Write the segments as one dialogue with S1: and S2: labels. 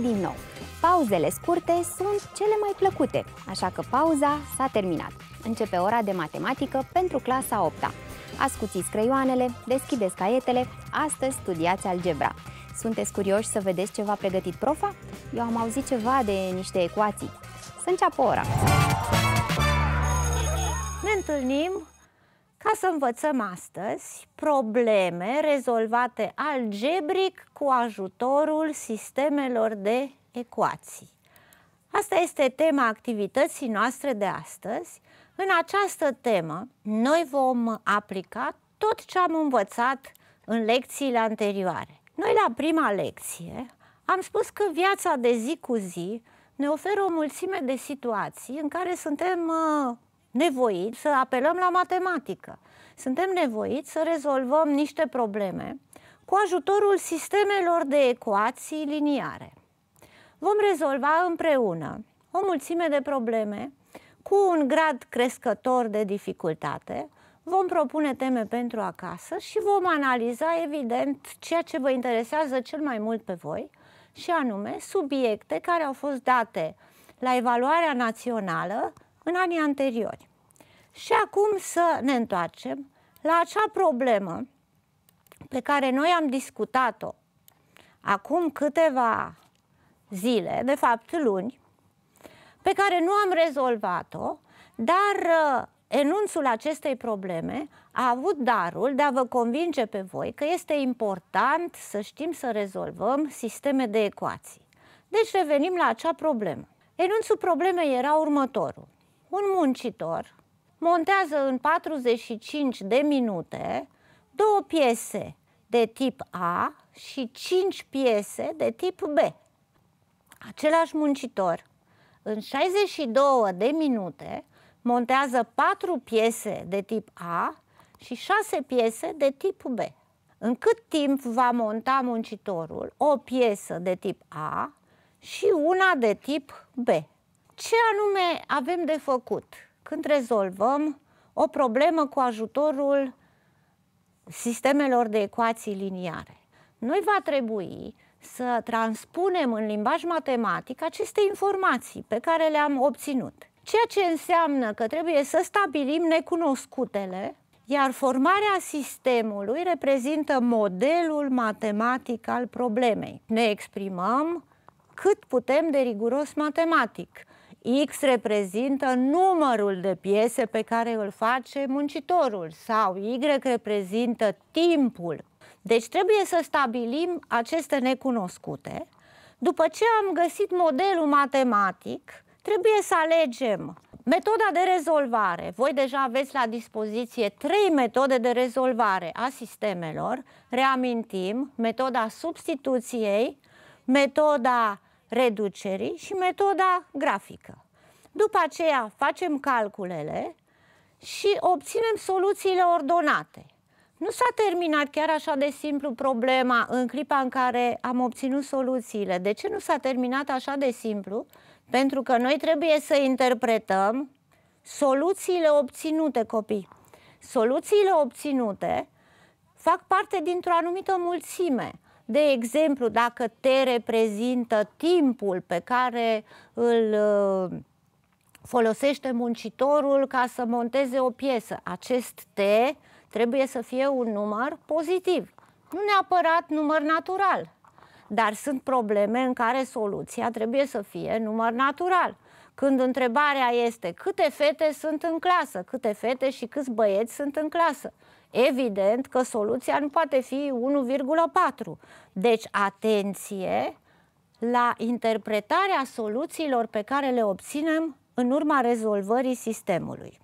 S1: din nou. Pauzele scurte sunt cele mai plăcute, așa că pauza s-a terminat. Începe ora de matematică pentru clasa 8 -a. Ascuțiți creioanele, deschideți caietele, astăzi studiați algebra. Sunteți curioși să vedeți ce v-a pregătit profa? Eu am auzit ceva de niște ecuații. Să înceapă ora!
S2: Ne întâlnim ca să învățăm astăzi probleme rezolvate algebric cu ajutorul sistemelor de ecuații. Asta este tema activității noastre de astăzi. În această temă, noi vom aplica tot ce am învățat în lecțiile anterioare. Noi, la prima lecție, am spus că viața de zi cu zi ne oferă o mulțime de situații în care suntem uh, nevoiți să apelăm la matematică. Suntem nevoiți să rezolvăm niște probleme cu ajutorul sistemelor de ecuații liniare. Vom rezolva împreună o mulțime de probleme cu un grad crescător de dificultate, vom propune teme pentru acasă și vom analiza, evident, ceea ce vă interesează cel mai mult pe voi, și anume subiecte care au fost date la evaluarea națională în anii anteriori. Și acum să ne întoarcem la acea problemă pe care noi am discutat-o acum câteva zile, de fapt luni, pe care nu am rezolvat-o, dar uh, enunțul acestei probleme a avut darul de a vă convinge pe voi că este important să știm să rezolvăm sisteme de ecuații. Deci revenim la acea problemă. Enunțul problemei era următorul un muncitor montează în 45 de minute două piese de tip A și 5 piese de tip B. Același muncitor în 62 de minute montează 4 piese de tip A și 6 piese de tip B. În cât timp va monta muncitorul o piesă de tip A și una de tip B? ce anume avem de făcut când rezolvăm o problemă cu ajutorul sistemelor de ecuații liniare. Noi va trebui să transpunem în limbaj matematic aceste informații pe care le-am obținut. Ceea ce înseamnă că trebuie să stabilim necunoscutele, iar formarea sistemului reprezintă modelul matematic al problemei. Ne exprimăm cât putem de riguros matematic. X reprezintă numărul de piese pe care îl face muncitorul sau Y reprezintă timpul. Deci trebuie să stabilim aceste necunoscute. După ce am găsit modelul matematic, trebuie să alegem metoda de rezolvare. Voi deja aveți la dispoziție trei metode de rezolvare a sistemelor. Reamintim metoda substituției, metoda reducerii și metoda grafică. După aceea facem calculele și obținem soluțiile ordonate. Nu s-a terminat chiar așa de simplu problema în clipa în care am obținut soluțiile. De ce nu s-a terminat așa de simplu? Pentru că noi trebuie să interpretăm soluțiile obținute, copii. Soluțiile obținute fac parte dintr-o anumită mulțime. De exemplu, dacă te reprezintă timpul pe care îl uh, folosește muncitorul ca să monteze o piesă, acest t trebuie să fie un număr pozitiv, nu neapărat număr natural. Dar sunt probleme în care soluția trebuie să fie număr natural când întrebarea este câte fete sunt în clasă, câte fete și câți băieți sunt în clasă. Evident că soluția nu poate fi 1,4. Deci, atenție la interpretarea soluțiilor pe care le obținem în urma rezolvării sistemului.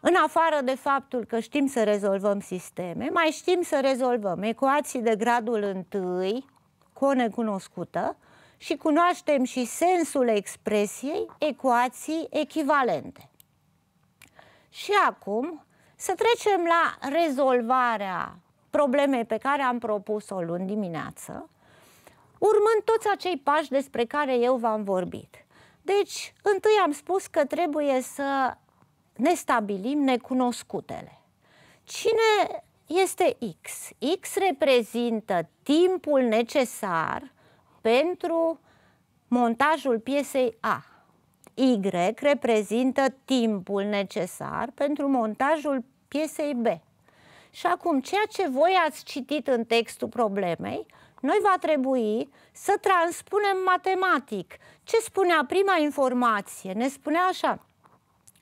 S2: În afară de faptul că știm să rezolvăm sisteme, mai știm să rezolvăm ecuații de gradul întâi cu o necunoscută și cunoaștem și sensul expresiei ecuații echivalente. Și acum să trecem la rezolvarea problemei pe care am propus-o luni dimineață, urmând toți acei pași despre care eu v-am vorbit. Deci, întâi am spus că trebuie să ne stabilim necunoscutele. Cine este X? X reprezintă timpul necesar pentru montajul piesei A. Y reprezintă timpul necesar pentru montajul piesei B. Și acum, ceea ce voi ați citit în textul problemei, noi va trebui să transpunem matematic. Ce spunea prima informație? Ne spunea așa,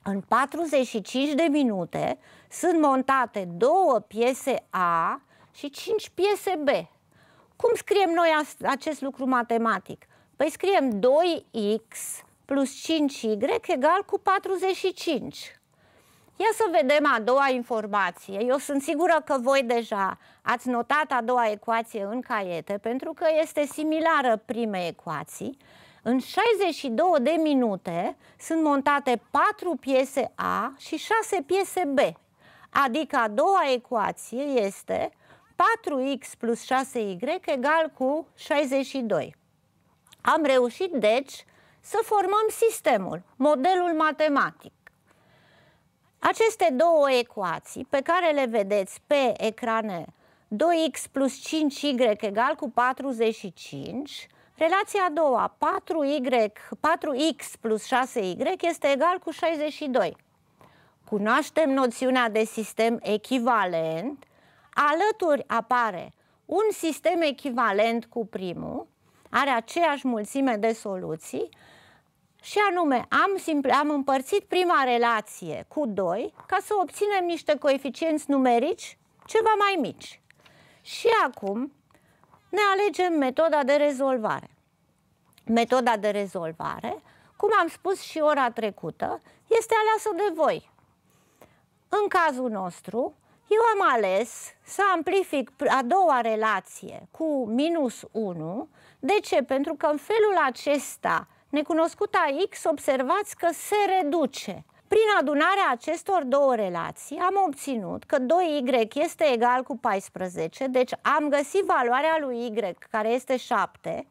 S2: în 45 de minute sunt montate două piese A și cinci piese B. Cum scriem noi acest lucru matematic? Păi scriem 2x plus 5y egal cu 45. Ia să vedem a doua informație. Eu sunt sigură că voi deja ați notat a doua ecuație în caiete, pentru că este similară primei ecuații. În 62 de minute sunt montate 4 piese A și 6 piese B. Adică a doua ecuație este 4x plus 6y egal cu 62. Am reușit, deci, să formăm sistemul, modelul matematic. Aceste două ecuații pe care le vedeți pe ecrane 2x plus 5y egal cu 45, relația a doua, 4y, 4x plus 6y este egal cu 62. Cunoaștem noțiunea de sistem echivalent, alături apare un sistem echivalent cu primul, are aceeași mulțime de soluții, și anume, am, simpl- am împărțit prima relație cu 2 ca să obținem niște coeficienți numerici ceva mai mici. Și acum ne alegem metoda de rezolvare. Metoda de rezolvare, cum am spus și ora trecută, este aleasă de voi. În cazul nostru, eu am ales să amplific a doua relație cu minus 1. De ce? Pentru că în felul acesta necunoscuta X observați că se reduce. Prin adunarea acestor două relații am obținut că 2y este egal cu 14, deci am găsit valoarea lui y care este 7,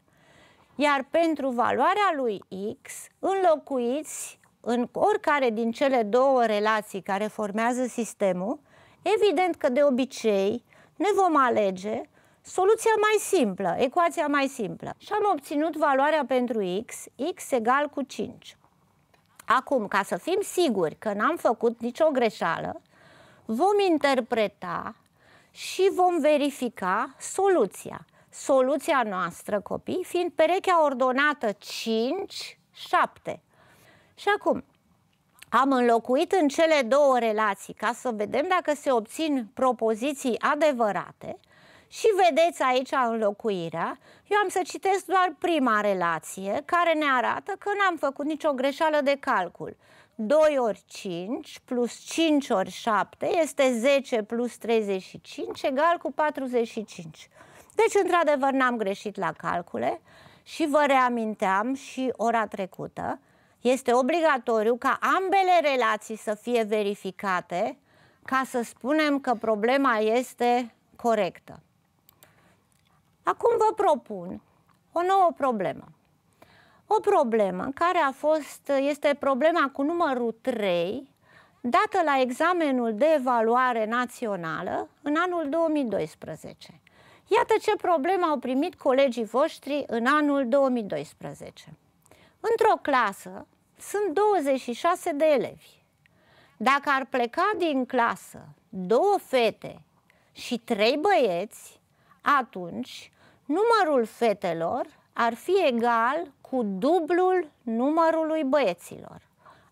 S2: iar pentru valoarea lui x înlocuiți în oricare din cele două relații care formează sistemul, evident că de obicei ne vom alege soluția mai simplă, ecuația mai simplă. Și am obținut valoarea pentru x, x egal cu 5. Acum, ca să fim siguri că n-am făcut nicio greșeală, vom interpreta și vom verifica soluția. Soluția noastră, copii, fiind perechea ordonată 5, 7. Și acum, am înlocuit în cele două relații ca să vedem dacă se obțin propoziții adevărate și vedeți aici înlocuirea. Eu am să citesc doar prima relație, care ne arată că n-am făcut nicio greșeală de calcul. 2 ori 5 plus 5 ori 7 este 10 plus 35 egal cu 45. Deci, într-adevăr, n-am greșit la calcule și vă reaminteam și ora trecută, este obligatoriu ca ambele relații să fie verificate ca să spunem că problema este corectă. Acum vă propun o nouă problemă. O problemă care a fost, este problema cu numărul 3, dată la examenul de evaluare națională în anul 2012. Iată ce problemă au primit colegii voștri în anul 2012. Într-o clasă sunt 26 de elevi. Dacă ar pleca din clasă două fete și trei băieți, atunci numărul fetelor ar fi egal cu dublul numărului băieților.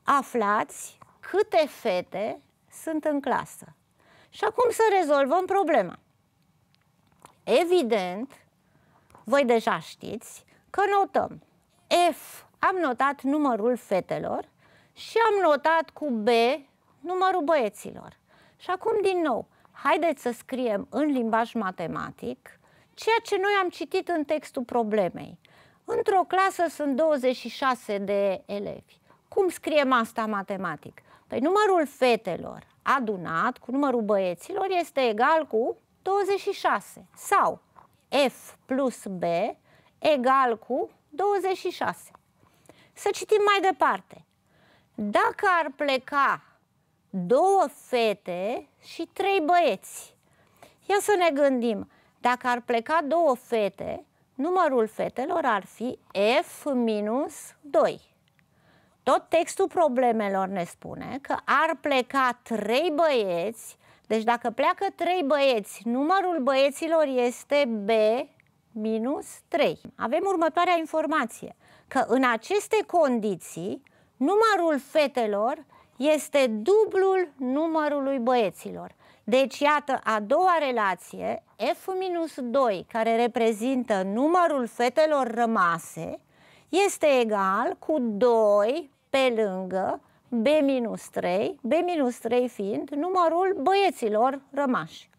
S2: Aflați câte fete sunt în clasă. Și acum să rezolvăm problema. Evident, voi deja știți că notăm F, am notat numărul fetelor și am notat cu B numărul băieților. Și acum din nou, haideți să scriem în limbaj matematic ceea ce noi am citit în textul problemei. Într-o clasă sunt 26 de elevi. Cum scriem asta matematic? Păi numărul fetelor adunat cu numărul băieților este egal cu 26 sau F plus B egal cu 26. Să citim mai departe. Dacă ar pleca două fete și trei băieți, ia să ne gândim, dacă ar pleca două fete, numărul fetelor ar fi F minus 2. Tot textul problemelor ne spune că ar pleca trei băieți, deci dacă pleacă trei băieți, numărul băieților este B minus 3. Avem următoarea informație, că în aceste condiții, numărul fetelor este dublul numărului băieților. Deci, iată, a doua relație, F-2, care reprezintă numărul fetelor rămase, este egal cu 2 pe lângă B-3, B-3 fiind numărul băieților rămași.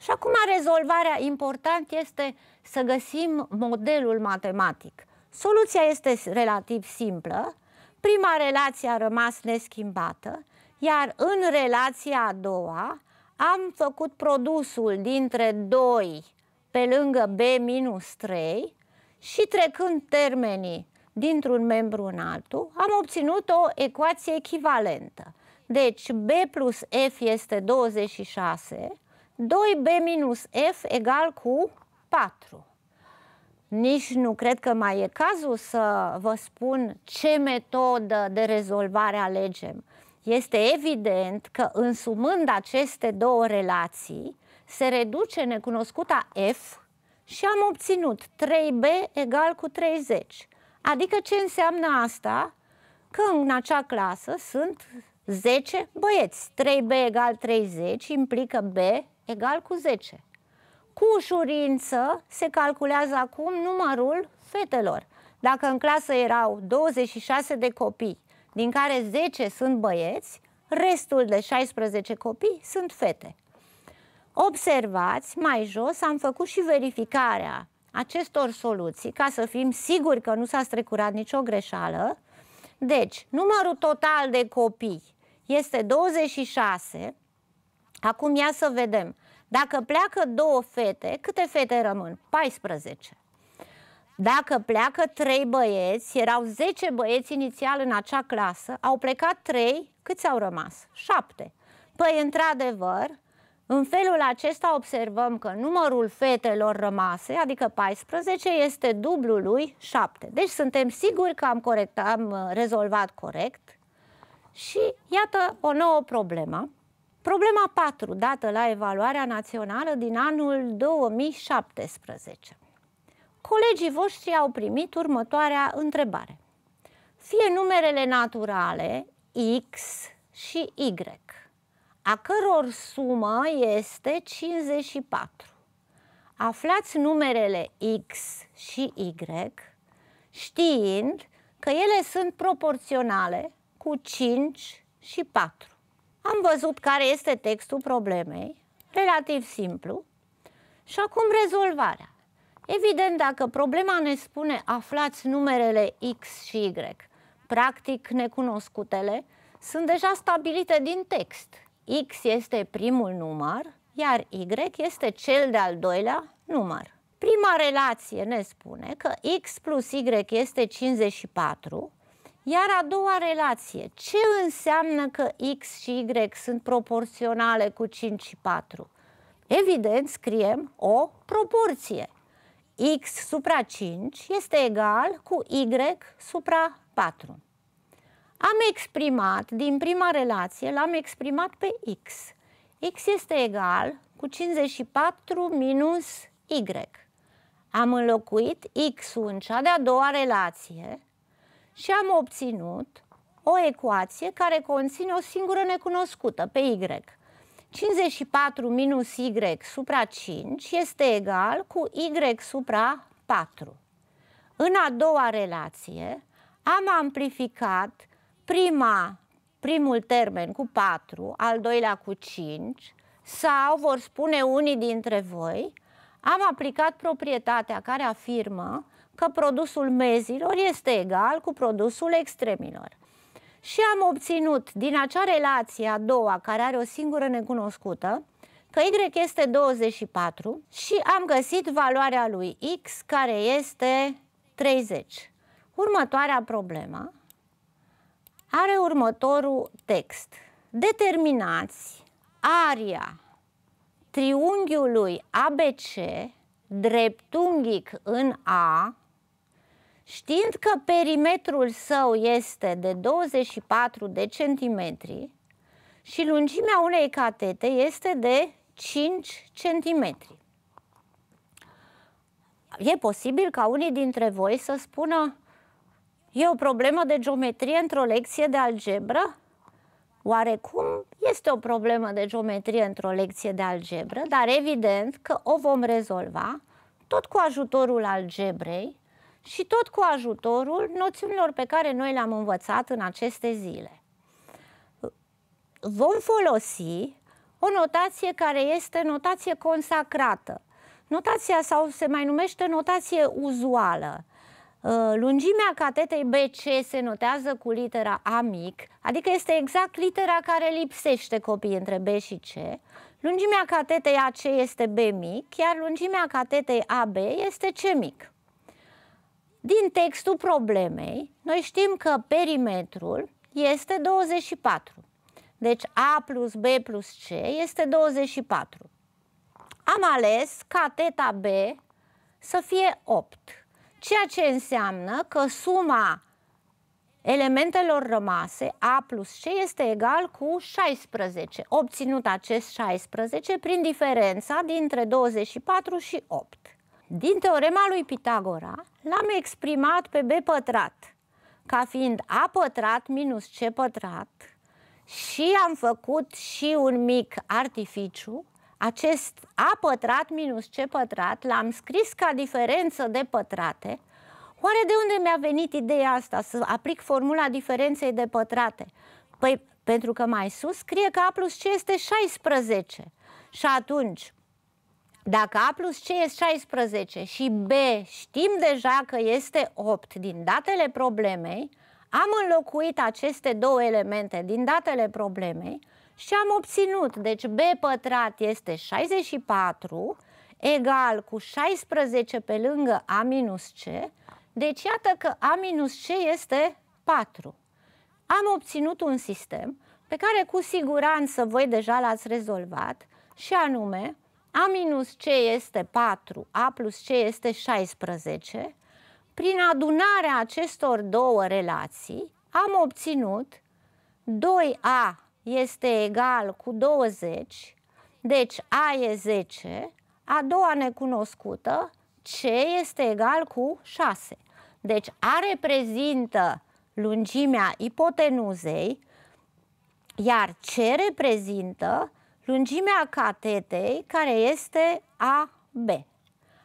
S2: Și acum rezolvarea important este să găsim modelul matematic. Soluția este relativ simplă. Prima relație a rămas neschimbată, iar în relația a doua am făcut produsul dintre 2 pe lângă B-3 minus și trecând termenii dintr-un membru în altul, am obținut o ecuație echivalentă. Deci B plus F este 26, 2B minus F egal cu 4. Nici nu cred că mai e cazul să vă spun ce metodă de rezolvare alegem este evident că însumând aceste două relații, se reduce necunoscuta F și am obținut 3B egal cu 30. Adică ce înseamnă asta? Că în acea clasă sunt 10 băieți. 3B egal 30 implică B egal cu 10. Cu ușurință se calculează acum numărul fetelor. Dacă în clasă erau 26 de copii din care 10 sunt băieți, restul de 16 copii sunt fete. Observați, mai jos am făcut și verificarea acestor soluții ca să fim siguri că nu s-a strecurat nicio greșeală. Deci, numărul total de copii este 26. Acum ia să vedem. Dacă pleacă două fete, câte fete rămân? 14. Dacă pleacă trei băieți, erau 10 băieți inițial în acea clasă, au plecat trei, câți au rămas? Șapte. Păi, într-adevăr, în felul acesta observăm că numărul fetelor rămase, adică 14, este dublul lui 7. Deci suntem siguri că am, corect, am uh, rezolvat corect. Și iată o nouă problemă. Problema 4, dată la evaluarea națională din anul 2017 colegii voștri au primit următoarea întrebare. Fie numerele naturale X și Y, a căror sumă este 54. Aflați numerele X și Y știind că ele sunt proporționale cu 5 și 4. Am văzut care este textul problemei, relativ simplu, și acum rezolvarea. Evident, dacă problema ne spune aflați numerele X și Y, practic necunoscutele, sunt deja stabilite din text. X este primul număr, iar Y este cel de-al doilea număr. Prima relație ne spune că X plus Y este 54, iar a doua relație, ce înseamnă că X și Y sunt proporționale cu 5 și 4? Evident, scriem o proporție x supra 5 este egal cu y supra 4. Am exprimat, din prima relație, l-am exprimat pe x. x este egal cu 54 minus y. Am înlocuit x-ul în cea de-a doua relație și am obținut o ecuație care conține o singură necunoscută, pe y. 54 minus y supra 5 este egal cu y supra 4. În a doua relație am amplificat prima, primul termen cu 4, al doilea cu 5 sau, vor spune unii dintre voi, am aplicat proprietatea care afirmă că produsul mezilor este egal cu produsul extremilor. Și am obținut din acea relație a doua, care are o singură necunoscută, că Y este 24 și am găsit valoarea lui X, care este 30. Următoarea problemă are următorul text. Determinați aria triunghiului ABC dreptunghic în A Știind că perimetrul său este de 24 de centimetri și lungimea unei catete este de 5 centimetri. E posibil ca unii dintre voi să spună e o problemă de geometrie într-o lecție de algebră? Oarecum este o problemă de geometrie într-o lecție de algebră, dar evident că o vom rezolva tot cu ajutorul algebrei și tot cu ajutorul noțiunilor pe care noi le-am învățat în aceste zile. Vom folosi o notație care este notație consacrată. Notația sau se mai numește notație uzuală. Uh, lungimea catetei BC se notează cu litera A mic, adică este exact litera care lipsește copiii între B și C. Lungimea catetei AC este B mic, iar lungimea catetei AB este C mic. Din textul problemei, noi știm că perimetrul este 24. Deci A plus B plus C este 24. Am ales ca teta B să fie 8, ceea ce înseamnă că suma elementelor rămase, A plus C, este egal cu 16, obținut acest 16 prin diferența dintre 24 și 8. Din teorema lui Pitagora l-am exprimat pe b pătrat ca fiind a pătrat minus c pătrat și am făcut și un mic artificiu. Acest a pătrat minus c pătrat l-am scris ca diferență de pătrate. Oare de unde mi-a venit ideea asta să aplic formula diferenței de pătrate? Păi pentru că mai sus scrie că a plus c este 16 și atunci dacă A plus C este 16 și B știm deja că este 8 din datele problemei, am înlocuit aceste două elemente din datele problemei și am obținut, deci B pătrat este 64 egal cu 16 pe lângă A minus C, deci iată că A minus C este 4. Am obținut un sistem pe care cu siguranță voi deja l-ați rezolvat și anume a minus C este 4, A plus C este 16. Prin adunarea acestor două relații am obținut 2A este egal cu 20, deci A e 10, a doua necunoscută C este egal cu 6. Deci A reprezintă lungimea ipotenuzei, iar C reprezintă lungimea catetei care este AB.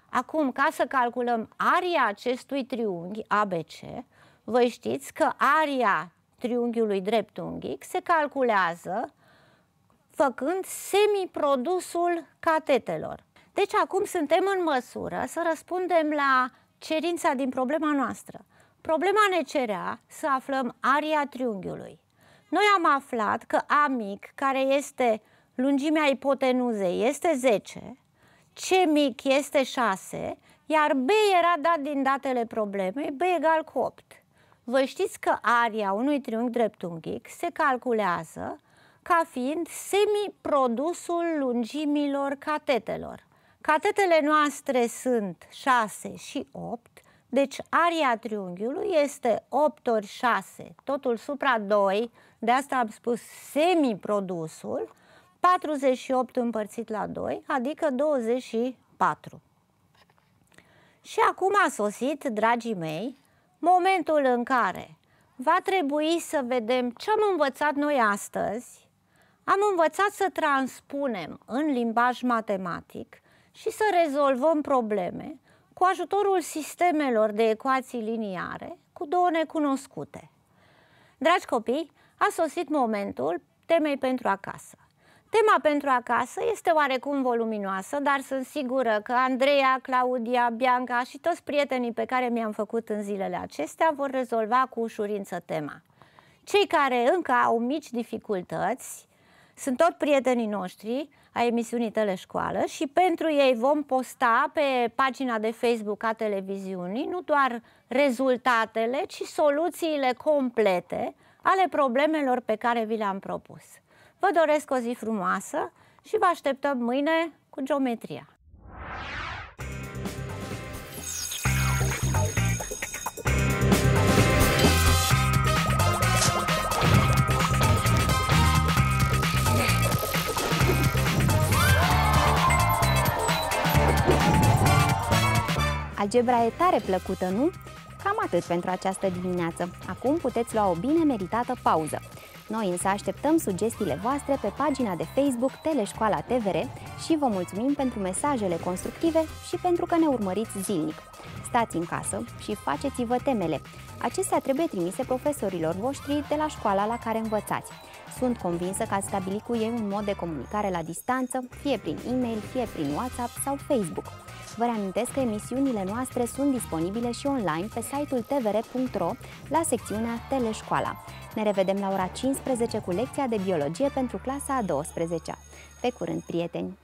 S2: Acum, ca să calculăm aria acestui triunghi ABC, voi știți că aria triunghiului dreptunghic se calculează făcând semiprodusul catetelor. Deci acum suntem în măsură să răspundem la cerința din problema noastră. Problema ne cerea să aflăm aria triunghiului. Noi am aflat că A mic, care este lungimea ipotenuzei este 10, C mic este 6, iar B era dat din datele problemei, B egal cu 8. Vă știți că aria unui triunghi dreptunghic se calculează ca fiind semiprodusul lungimilor catetelor. Catetele noastre sunt 6 și 8, deci aria triunghiului este 8 ori 6, totul supra 2, de asta am spus semiprodusul, 48 împărțit la 2, adică 24. Și acum a sosit, dragii mei, momentul în care va trebui să vedem ce am învățat noi astăzi. Am învățat să transpunem în limbaj matematic și să rezolvăm probleme cu ajutorul sistemelor de ecuații liniare cu două necunoscute. Dragi copii, a sosit momentul temei pentru acasă. Tema pentru acasă este oarecum voluminoasă, dar sunt sigură că Andreea, Claudia, Bianca și toți prietenii pe care mi-am făcut în zilele acestea vor rezolva cu ușurință tema. Cei care încă au mici dificultăți sunt tot prietenii noștri a emisiunii Teleșcoală și pentru ei vom posta pe pagina de Facebook a televiziunii nu doar rezultatele, ci soluțiile complete ale problemelor pe care vi le-am propus. Vă doresc o zi frumoasă și vă așteptăm mâine cu geometria.
S1: Algebra e tare plăcută, nu? Cam atât pentru această dimineață. Acum puteți lua o bine meritată pauză. Noi însă așteptăm sugestiile voastre pe pagina de Facebook Teleșcoala TVR și vă mulțumim pentru mesajele constructive și pentru că ne urmăriți zilnic. Stați în casă și faceți-vă temele. Acestea trebuie trimise profesorilor voștri de la școala la care învățați. Sunt convinsă că ați stabilit cu ei un mod de comunicare la distanță, fie prin e-mail, fie prin WhatsApp sau Facebook. Vă reamintesc că emisiunile noastre sunt disponibile și online pe site-ul tvr.ro la secțiunea Teleșcoala. Ne revedem la ora 15 cu lecția de biologie pentru clasa a 12-a. Pe curând, prieteni!